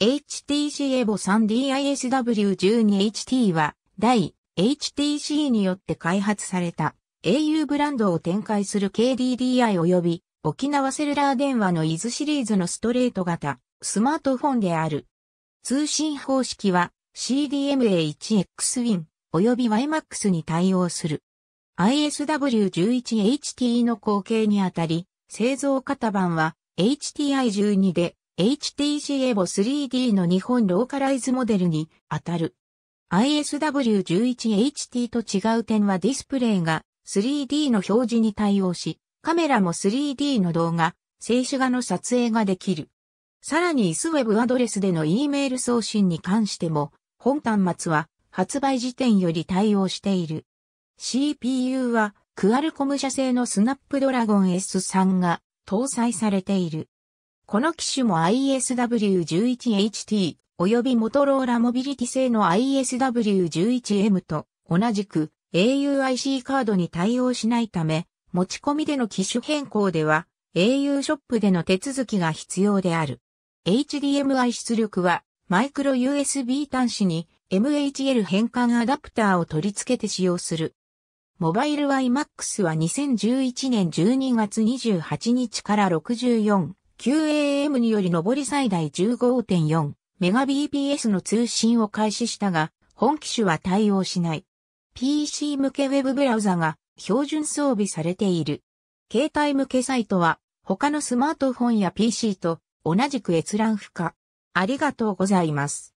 HTC エボ 3DISW12HT は、第 HTC によって開発された au ブランドを展開する KDDI 及び沖縄セルラー電話の IS シリーズのストレート型スマートフォンである。通信方式は CDMA1XWIN 及び YMAX に対応する。ISW11HT の後継にあたり、製造型版は HTI12 で HTC EVO 3D の日本ローカライズモデルに当たる。ISW11HT と違う点はディスプレイが 3D の表示に対応し、カメラも 3D の動画、静止画の撮影ができる。さらに ISWeb アドレスでの E メール送信に関しても、本端末は発売時点より対応している。CPU はクアルコム社製のスナップドラゴン S3 が搭載されている。この機種も ISW11HT 及びモトローラモビリティ製の ISW11M と同じく auIC カードに対応しないため、持ち込みでの機種変更では au ショップでの手続きが必要である。HDMI 出力はマイクロ USB 端子に MHL 変換アダプターを取り付けて使用する。モバイル iMAX は2011年12月28日から64 QAM により上り最大 15.4Mbps の通信を開始したが、本機種は対応しない。PC 向けウェブブラウザが標準装備されている。携帯向けサイトは他のスマートフォンや PC と同じく閲覧不可。ありがとうございます。